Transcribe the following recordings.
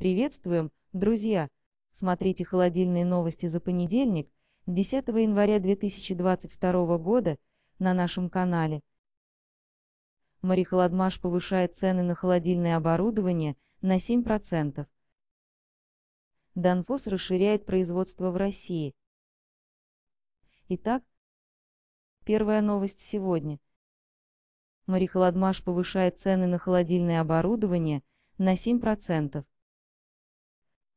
Приветствуем, друзья! Смотрите холодильные новости за понедельник, 10 января 2022 года, на нашем канале. Марихолодмаш повышает цены на холодильное оборудование на 7%. Данфос расширяет производство в России. Итак, первая новость сегодня. Марихолодмаш повышает цены на холодильное оборудование на 7%.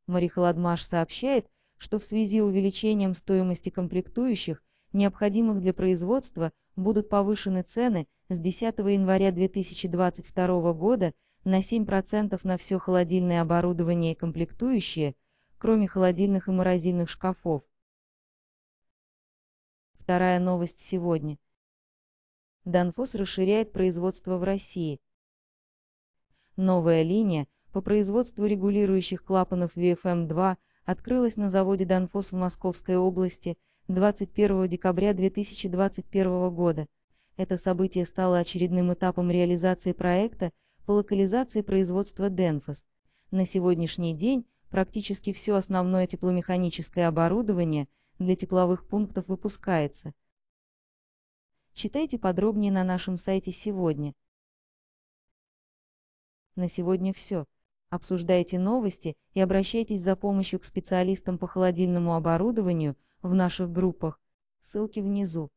Марихаладмаш сообщает, что в связи с увеличением стоимости комплектующих, необходимых для производства, будут повышены цены с 10 января 2022 года на 7% на все холодильное оборудование и комплектующие, кроме холодильных и морозильных шкафов. Вторая новость сегодня. Данфос расширяет производство в России. Новая линия – по производству регулирующих клапанов ВФМ-2 открылась на заводе «Донфос» в Московской области 21 декабря 2021 года. Это событие стало очередным этапом реализации проекта по локализации производства «Денфос». На сегодняшний день практически все основное тепломеханическое оборудование для тепловых пунктов выпускается. Читайте подробнее на нашем сайте сегодня. На сегодня все обсуждайте новости и обращайтесь за помощью к специалистам по холодильному оборудованию в наших группах. Ссылки внизу.